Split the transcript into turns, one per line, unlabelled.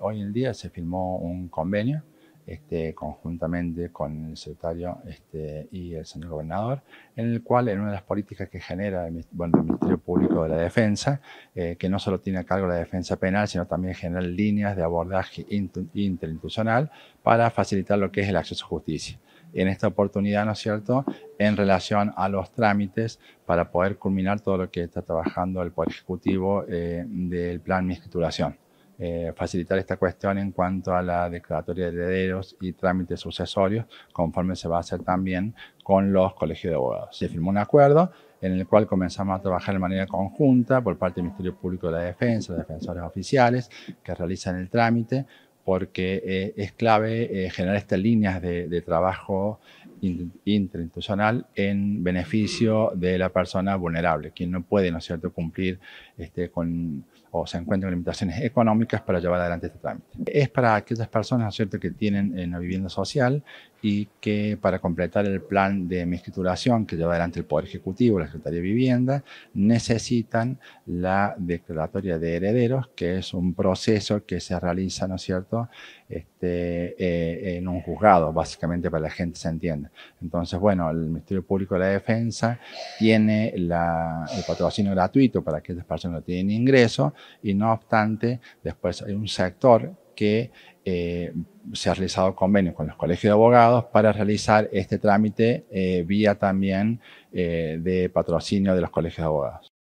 Hoy en día se firmó un convenio este, conjuntamente con el secretario este, y el señor gobernador, en el cual en una de las políticas que genera el, Ministerio Público de la Defensa, eh, que no solo tiene a cargo la defensa penal, sino también genera líneas de abordaje interinstitucional para facilitar lo que es el acceso a justicia. En esta oportunidad, ¿no es cierto?, en relación a los trámites para poder culminar todo lo que está trabajando el Poder Ejecutivo eh, del plan Mi Escrituración. Eh, facilitar esta cuestión en cuanto a la declaratoria de herederos y trámites sucesorios, conforme se va a hacer también con los colegios de abogados. Se firmó un acuerdo en el cual comenzamos a trabajar de manera conjunta por parte del Ministerio Público de la Defensa, los defensores oficiales que realizan el trámite, porque eh, es clave eh, generar estas líneas de, de trabajo interinstitucional en beneficio de la persona vulnerable, quien no puede, ¿no es cierto?, cumplir este, con o se encuentra con limitaciones económicas para llevar adelante este trámite. Es para aquellas personas, ¿no es cierto?, que tienen eh, una vivienda social y que para completar el plan de escrituración que lleva adelante el Poder Ejecutivo, la Secretaría de Vivienda, necesitan la declaratoria de herederos, que es un proceso que se realiza, ¿no es cierto?, este, eh, en un juzgado, básicamente para que la gente se entienda. Entonces, bueno, el Ministerio Público de la Defensa tiene el patrocinio gratuito para aquellas personas no tienen ingreso y no obstante, después hay un sector que eh, se ha realizado convenios con los colegios de abogados para realizar este trámite eh, vía también eh, de patrocinio de los colegios de abogados.